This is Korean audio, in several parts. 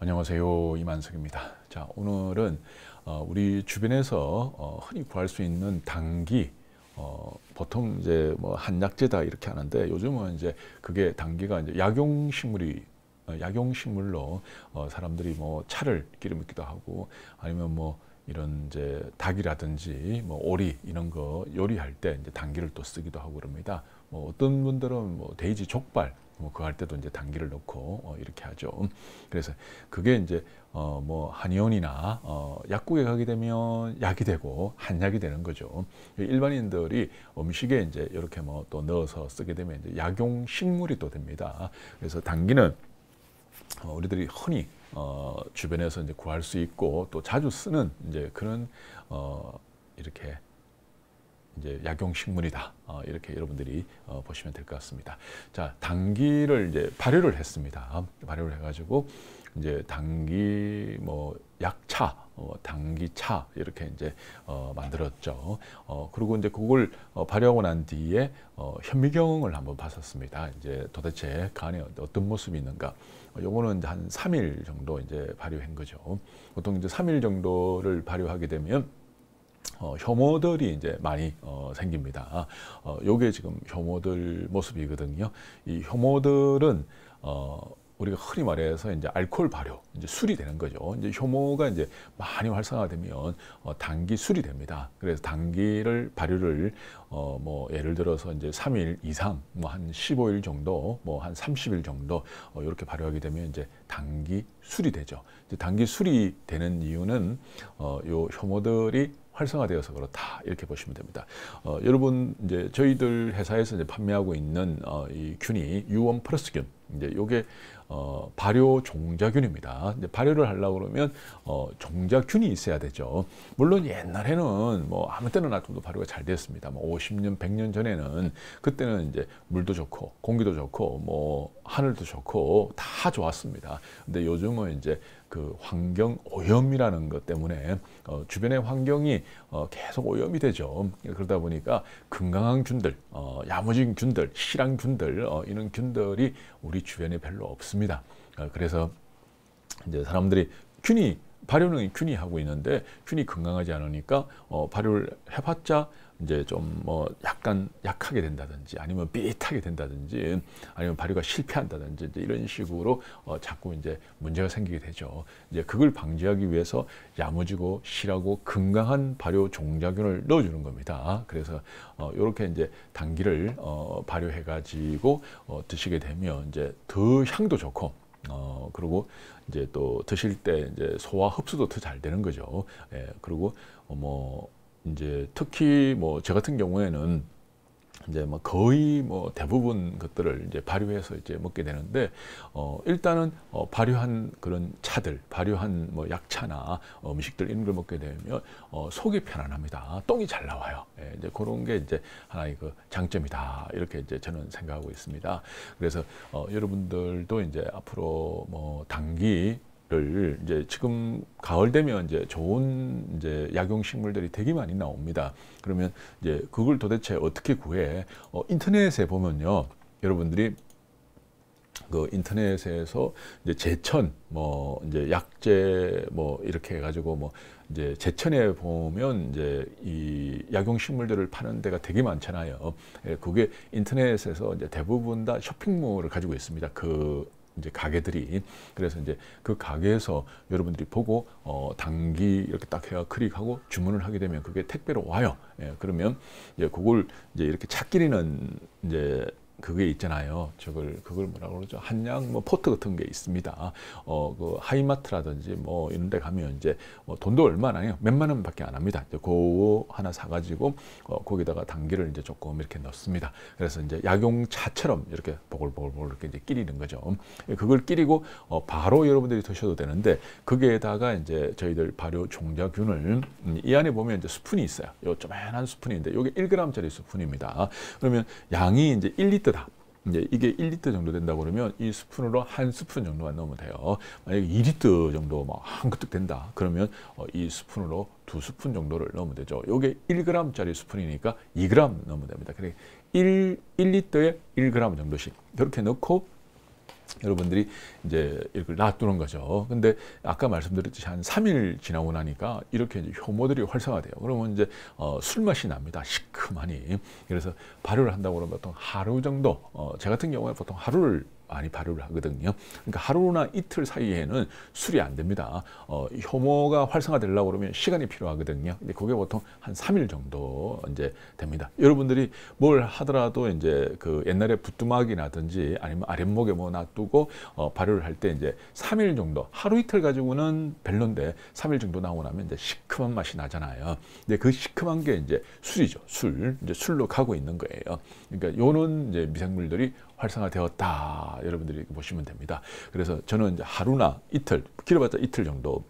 안녕하세요 이만석입니다 자 오늘은 어, 우리 주변에서 어, 흔히 구할 수 있는 당기 어, 보통 이제 뭐 한약재다 이렇게 하는데 요즘은 이제 그게 당기가 이제 약용식물이 약용식물로 사람들이 뭐 차를 끼려 먹기도 하고 아니면 뭐 이런 이제 닭이라든지 뭐 오리 이런 거 요리할 때 이제 당귀를또 쓰기도 하고 그럽니다. 뭐 어떤 분들은 뭐데지 족발 뭐 그거 할 때도 이제 당기를 넣고 어 이렇게 하죠. 그래서 그게 이제 어 뭐 한의원이나 어 약국에 가게 되면 약이 되고 한약이 되는 거죠. 일반인들이 음식에 이제 이렇게 뭐 또 넣어서 쓰게 되면 이제 약용 식물이 또 됩니다. 그래서 당기는 어 우리들이 흔히 어, 주변에서 이제 구할 수 있고 또 자주 쓰는 이제 그런 어, 이렇게 이제 약용 식물이다 어, 이렇게 여러분들이 어, 보시면 될 것 같습니다. 자 당기를 이제 발효를 했습니다. 발효를 해가지고 이제 단기 뭐 약차 어, 당기차 이렇게 이제 어, 만들었죠. 어, 그리고 이제 그걸 어, 발효하고 난 뒤에 어, 현미경을 한번 봤었습니다. 이제 도대체 간에 그 어떤 모습이 있는가. 어, 요거는 이제 한 3일 정도 이제 발효한 거죠. 보통 이제 3일 정도를 발효하게 되면 어, 혐오들이 이제 많이 어, 생깁니다. 어, 요게 지금 혐오들 모습이거든요. 이 혐오들은 어, 우리가 흔히 말해서 이제 알코올 발효, 이제 술이 되는 거죠. 이제 효모가 이제 많이 활성화되면 어, 단기 술이 됩니다. 그래서 단기를 발효를 어, 뭐 예를 들어서 이제 3일 이상, 뭐한 15일 정도, 뭐 한 30일 정도 어, 이렇게 발효하게 되면 이제 단기 술이 되죠. 이제 단기 술이 되는 이유는 어, 요 효모들이 활성화되어서 그렇다 이렇게 보시면 됩니다. 어, 여러분 이제 저희들 회사에서 이제 판매하고 있는 어, 이 균이 유원 플러스균 이제 요게 어, 발효 종자균입니다. 이제 발효를 하려고 그러면 어, 종자균이 있어야 되죠. 물론 옛날에는 뭐 아무 때나 놔둬도 발효가 잘 됐습니다. 뭐 50년, 100년 전에는 그때는 이제 물도 좋고 공기도 좋고 뭐 하늘도 좋고 다 좋았습니다. 근데 요즘은 이제 그 환경 오염이라는 것 때문에 어, 주변의 환경이 어, 계속 오염이 되죠. 그러다 보니까 건강한 균들, 어, 야무진 균들, 실한 균들, 어, 이런 균들이 우리 우리 주변에 별로 없습니다. 아, 그래서 이제 사람들이 균이 발효는 균이 하고 있는데 균이 건강하지 않으니까 어, 발효를 해봤자 이제 좀 뭐 약간 약하게 된다든지 아니면 삐릿하게 된다든지 아니면 발효가 실패한다든지 이런 식으로 어 자꾸 이제 문제가 생기게 되죠. 이제 그걸 방지하기 위해서 야무지고 실하고 건강한 발효 종자균을 넣어주는 겁니다. 그래서 어 이렇게 이제 단기를 어 발효해가지고 어 드시게 되면 이제 더 향도 좋고 어, 그리고 이제 또 드실 때 이제 소화 흡수도 더 잘 되는 거죠. 예, 그리고 어, 뭐 이제 특히 뭐 저 같은 경우에는 이제 뭐 거의 뭐 대부분 것들을 이제 발효해서 이제 먹게 되는데 어 일단은 어 발효한 그런 차들 발효한 뭐 약차나 어 음식들 이런 걸 먹게 되면 어 속이 편안합니다 똥이 잘 나와요 예, 이제 그런 게 이제 하나의 그 장점이다 이렇게 이제 저는 생각하고 있습니다 그래서 어 여러분들도 이제 앞으로 뭐 단기 를 이제 지금 가을 되면 이제 좋은 이제 약용 식물들이 되게 많이 나옵니다. 그러면 이제 그걸 도대체 어떻게 구해? 어, 인터넷에 보면요, 여러분들이 그 인터넷에서 이제 제천 뭐 이제 약재 뭐 이렇게 해가지고 뭐 이제 제천에 보면 이제 이 약용 식물들을 파는 데가 되게 많잖아요. 예, 그게 인터넷에서 이제 대부분 다 쇼핑몰을 가지고 있습니다. 그 이제 가게들이 그래서 이제 그 가게에서 여러분들이 보고 어 단기 이렇게 딱 해가 클릭하고 주문을 하게 되면 그게 택배로 와요. 예, 그러면 이제 그걸 이제 이렇게 찾기는 이제 그게 있잖아요. 저걸 그걸 뭐라 고 그러죠? 한양 뭐 포트 같은 게 있습니다. 어 그 하이마트라든지 뭐 이런 데 가면 이제 뭐 돈도 얼마 안 해요. 몇만 원밖에 안 합니다. 이제 고거 하나 사 가지고 어 거기다가 당기를 이제 조금 이렇게 넣습니다. 그래서 이제 약용차처럼 이렇게 보글보글보글 이렇게 이제 끼리는 거죠. 그걸 끼리고 어 바로 여러분들이 드셔도 되는데 거기에다가 이제 저희들 발효 종자균을 음, 이 안에 보면 이제 스푼이 있어요. 요 조그만한 스푼인데 요게 1g짜리 스푼입니다. 그러면 양이 이제 1리터 리터다 이제 이게 1리터 정도 된다 그러면 이 스푼으로 한 스푼 정도만 넣으면 돼요. 만약에 2리터 정도 막한 뭐 그릇 된다. 그러면 어, 이 스푼으로 두 스푼 정도를 넣으면 되죠. 요게 1g짜리 스푼이니까 2g 넣으면 됩니다. 그래 1, 1리터에 1g 정도씩 그렇게 넣고 여러분들이 이제 이렇게 놔두는 거죠. 근데 아까 말씀드렸듯이 한 3일 지나고 나니까 이렇게 이제 효모들이 활성화돼요. 그러면 이제 어, 술맛이 납니다. 시큼하니. 그래서 발효를 한다고 그러면 보통 하루 정도, 어, 제 같은 경우에 보통 하루를 많이 발효를 하거든요. 그러니까 하루나 이틀 사이에는 술이 안 됩니다. 어, 효모가 활성화되려고 그러면 시간이 필요하거든요. 근데 그게 보통 한 3일 정도 이제 됩니다. 여러분들이 뭘 하더라도 이제 그 옛날에 부뚜막이라든지 아니면 아랫목에 뭐 놔두고 어, 발효를 할 때 이제 3일 정도 하루 이틀 가지고는 별론데 3일 정도 나오고 나면 이제 시큼한 맛이 나잖아요. 근데 그 시큼한 게 이제 술이죠. 술. 이제 술로 가고 있는 거예요. 그러니까 요는 이제 미생물들이 활성화되었다. 여러분들이 보시면 됩니다. 그래서 저는 이제 하루나 이틀, 길어봤자 이틀 정도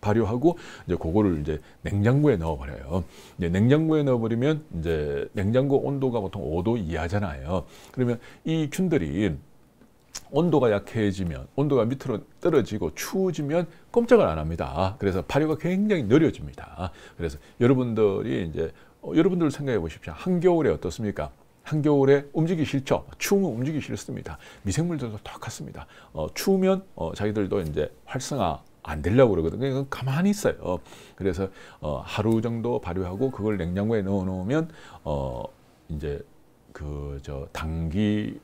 발효하고 이제 그거를 이제 냉장고에 넣어버려요. 이제 냉장고에 넣어버리면 이제 냉장고 온도가 보통 5도 이하잖아요. 그러면 이 균들이 온도가 약해지면 온도가 밑으로 떨어지고 추워지면 꼼짝을 안 합니다. 그래서 발효가 굉장히 느려집니다. 그래서 여러분들이 이제 어, 여러분들 생각해 보십시오. 한겨울에 어떻습니까? 한겨울에 움직이 싫죠. 추우면 움직이 싫습니다. 미생물들도 똑같습니다. 어, 추우면 어, 자기들도 이제 활성화 안 되려고 그러거든요. 그러니까 가만히 있어요. 어, 그래서 어, 하루 정도 발효하고 그걸 냉장고에 넣어 놓으면 어, 이제 그 저 당기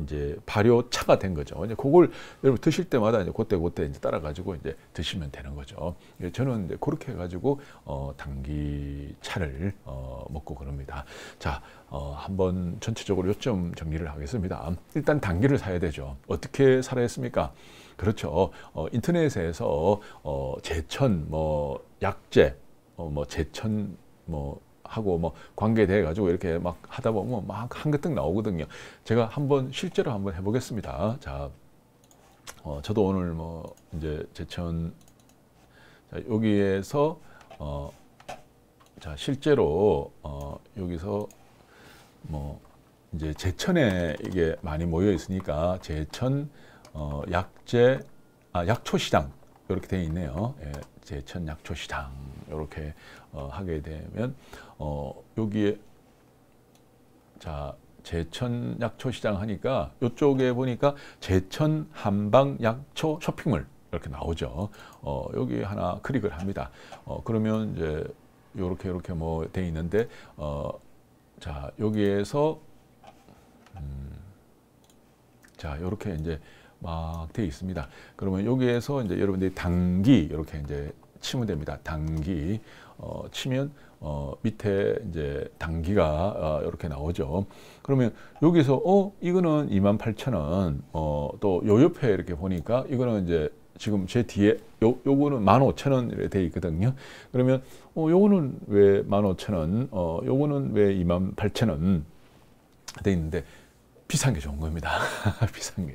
이제 발효차가 된 거죠. 이제 그걸 여러분 드실 때마다 이제 그때 그때 이제 따라 가지고 이제 드시면 되는 거죠. 예, 저는 이제 그렇게 해 가지고 어 당기차를 어 먹고 그럽니다. 자, 어 한번 전체적으로 요점 정리를 하겠습니다. 일단 당기를 사야 되죠. 어떻게 살아야 했습니까? 그렇죠. 어 인터넷에서 어 제천 뭐 약재 어뭐 제천 뭐 하고 뭐 관계돼 가지고 이렇게 막 하다 보면 막 한가득 나오거든요. 제가 한번 실제로 한번 해보겠습니다. 자, 어, 저도 오늘 뭐 이제 제천 자, 여기에서 어, 자 실제로 어, 여기서 뭐 이제 제천에 이게 많이 모여 있으니까 제천 어, 약재 아 약초시장 이렇게 되어 있네요. 예, 제천 약초시장. 이렇게 어, 하게 되면 어, 여기에 자 제천 약초 시장 하니까 이쪽에 보니까 제천 한방 약초 쇼핑몰 이렇게 나오죠. 어, 여기 하나 클릭을 합니다. 어, 그러면 이제 이렇게 요렇게 뭐 돼 있는데 어, 자 여기에서 음, 자이렇게 이제 막 돼 있습니다. 그러면 여기에서 이제 여러분들이 단기 이렇게 이제 치면 됩니다. 단기 어, 치면 어, 밑에 이제 단기가 어, 이렇게 나오죠. 그러면 여기서 어 이거는 28,000원 어, 또요 옆에 이렇게 보니까 이거는 이제 지금 제 뒤에 요, 요거는 15,000원에 돼 있거든요. 그러면 어, 요거는 왜 15,000원, 어, 요거는 왜 28,000원 돼 있는데 비싼 게 좋은 겁니다. 비싼 게.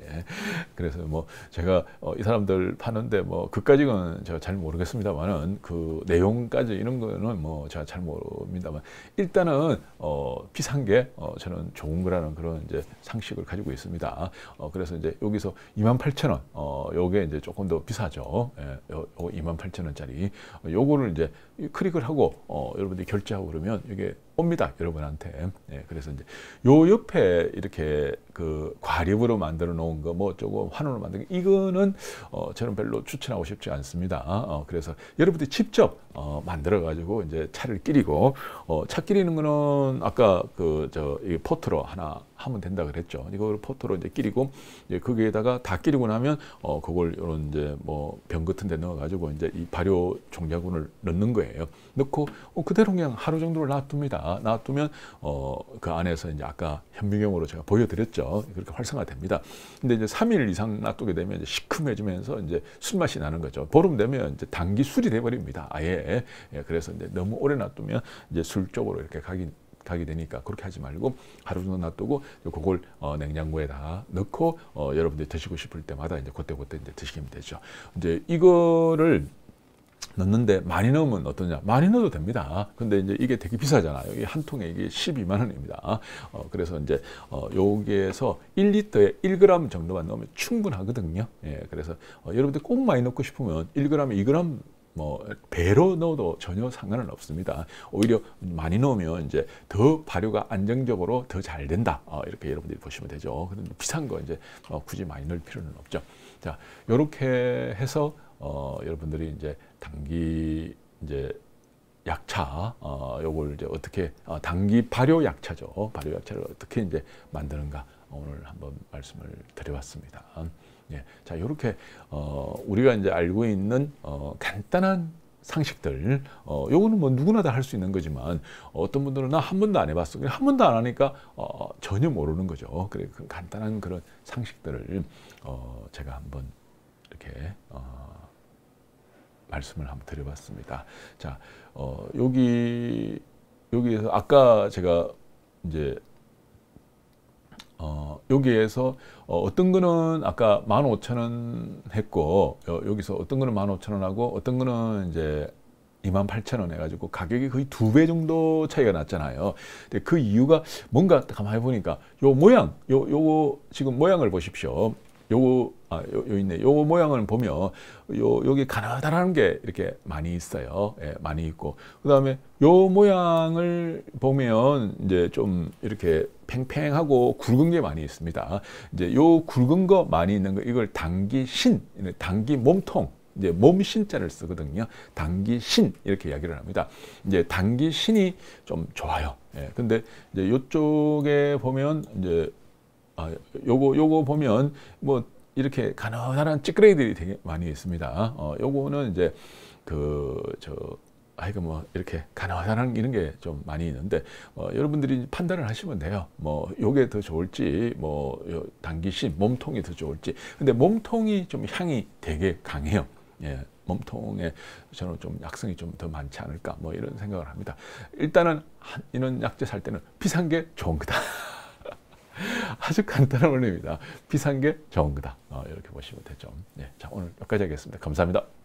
그래서 뭐 제가 어, 이 사람들 파는데 뭐 그까지는 제가 잘 모르겠습니다만은 그 내용까지 이런 거는 뭐 제가 잘 모릅니다만 일단은 어, 비싼 게 어, 저는 좋은 거라는 그런 이제 상식을 가지고 있습니다. 어, 그래서 이제 여기서 28,000원 어, 요게 이제 조금 더 비싸죠. 예, 28,000원짜리 어, 요거를 이제 클릭을 하고 어, 여러분들이 결제하고 그러면 이게 옵니다. 여러분한테. 예, 그래서 이제 요 옆에 이렇게 그 과립으로 만들어 놓은 거뭐 조금 환원으로 만든 거 이거는 어, 저는 별로 추천하고 싶지 않습니다. 어, 그래서 여러분들이 직접 어, 만들어 가지고 이제 차를 끼리고 어, 차 끼리는 거는 아까 그 저이 포트로 하나 하면 된다 그랬죠. 이거를포트로 이제 끼리고 이제 거기에다가 다 끼리고 나면 어 그걸 이런 이제 뭐 병 같은 데 넣어 가지고 이제 이 발효 종자군을 넣는 거예요. 넣고 어 그대로 그냥 하루 정도를 놔둡니다. 놔두면 어그 안에서 이제 아까 현미경으로 제가 보여 드렸죠. 되죠. 그렇게 활성화됩니다. 근데 이제 3일 이상 놔두게 되면 이제 시큼해지면서 이제 술맛이 나는 거죠. 보름 되면 이제 단기 술이 돼버립니다. 아예. 예, 그래서 이제 너무 오래 놔두면 이제 술 쪽으로 이렇게 가기 가게 되니까 그렇게 하지 말고 하루 정도 놔두고 그걸 어, 냉장고에다 넣고 어, 여러분들이 드시고 싶을 때마다 이제 그때 그때 이제 드시면 되죠. 이제 이거를 넣는데 많이 넣으면 어떠냐? 많이 넣어도 됩니다. 근데 이제 이게 되게 비싸잖아요. 이게 한 통에 이게 12만 원입니다. 어, 그래서 이제 어, 여기에서 1리터에 1g 정도만 넣으면 충분하거든요. 예, 그래서 어, 여러분들 꼭 많이 넣고 싶으면 1g, 2g 뭐 배로 넣어도 전혀 상관은 없습니다. 오히려 많이 넣으면 이제 더 발효가 안정적으로 더 잘 된다. 어, 이렇게 여러분들이 보시면 되죠. 그데 비싼 거 이제 어, 굳이 많이 넣을 필요는 없죠. 자, 이렇게 해서 어, 여러분들이 이제 단기 이제 약차 어, 요걸 이제 어떻게 어, 단기 발효 약차죠. 발효 약차를 어떻게 이제 만드는가 오늘 한번 말씀을 드려봤습니다. 예, 자요렇게 어, 우리가 이제 알고 있는 어, 간단한 상식들 어, 요거는 뭐 누구나 다 할 수 있는 거지만 어떤 분들은 나 한 번도 안 해봤어 그냥 한 번도 안 하니까 어, 전혀 모르는 거죠 그래 그 간단한 그런 상식들을 어, 제가 한번 이렇게 어, 말씀을 한번 드려봤습니다. 자, 어, 여기 여기에서 아까 제가 이제 어, 여기에서 어, 떤 거는 아까 1 5 0원 했고 어, 여기서 어떤 거는 1 5 0원 하고 어떤 거는 이제 2 8 0 0원 해가지고 가격이 거의 두 배 정도 차이가 났잖아요. 근데 그 이유가 뭔가 가만히 보니까 요 모양, 요 요거 지금 모양을 보십시오. 요거 아, 요, 요 있네. 요 모양을 보면 요 여기 가나다라는게 이렇게 많이 있어요. 예, 많이 있고 그다음에 요 모양을 보면 이제 좀 이렇게 팽팽하고 굵은 게 많이 있습니다. 이제 요 굵은 거 많이 있는 거 이걸 당기신, 당기 몸통 이제 몸신자를 쓰거든요. 당기신 이렇게 이야기를 합니다. 이제 당기신이 좀 좋아요. 예, 근데 이제 요쪽에 보면 이제 아, 요거 요거 보면 뭐 이렇게 가느다란 찌그레이들이 되게 많이 있습니다. 어, 요거는 이제 그 저 아이고 뭐 이렇게 가능하다는 이런 게 좀 많이 있는데 어, 여러분들이 판단을 하시면 돼요. 뭐 요게 더 좋을지 뭐 당기심 몸통이 더 좋을지 근데 몸통이 좀 향이 되게 강해요. 예. 몸통에 저는 좀 약성이 좀 더 많지 않을까 뭐 이런 생각을 합니다. 일단은 이런 약재 살 때는 비싼 게 좋은 거다. 아주 간단한 원리입니다. 비싼 게 좋은 거다. 어, 이렇게 보시면 되죠. 네, 자 오늘 여기까지 하겠습니다. 감사합니다.